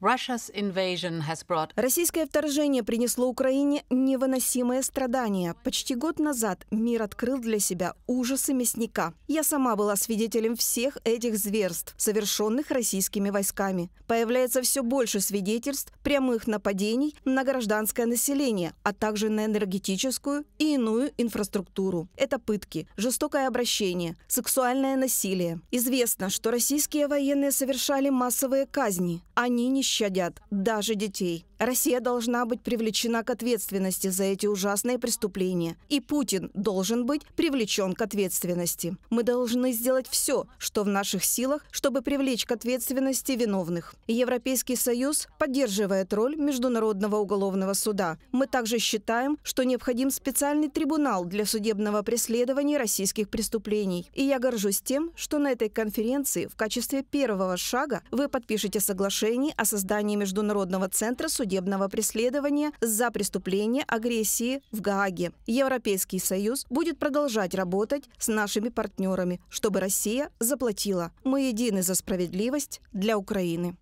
Российское вторжение принесло Украине невыносимые страдания. Почти год назад мир открыл для себя ужасы мясника. Я сама была свидетелем всех этих зверств, совершенных российскими войсками. Появляется все больше свидетельств прямых нападений на гражданское население, а также на энергетическую и иную инфраструктуру. Это пытки, жестокое обращение, сексуальное насилие. Известно, что российские военные совершали массовые казни. Они не щадят даже детей. Россия должна быть привлечена к ответственности за эти ужасные преступления. И Путин должен быть привлечен к ответственности. Мы должны сделать все, что в наших силах, чтобы привлечь к ответственности виновных. Европейский Союз поддерживает роль Международного уголовного суда. Мы также считаем, что необходим специальный трибунал для судебного преследования российских преступлений. И я горжусь тем, что на этой конференции в качестве первого шага вы подпишете соглашение о создании Международного центра судебного судебного преследования за преступление агрессии в Гааге. Европейский Союз будет продолжать работать с нашими партнерами, чтобы Россия заплатила. Мы едины за справедливость для Украины.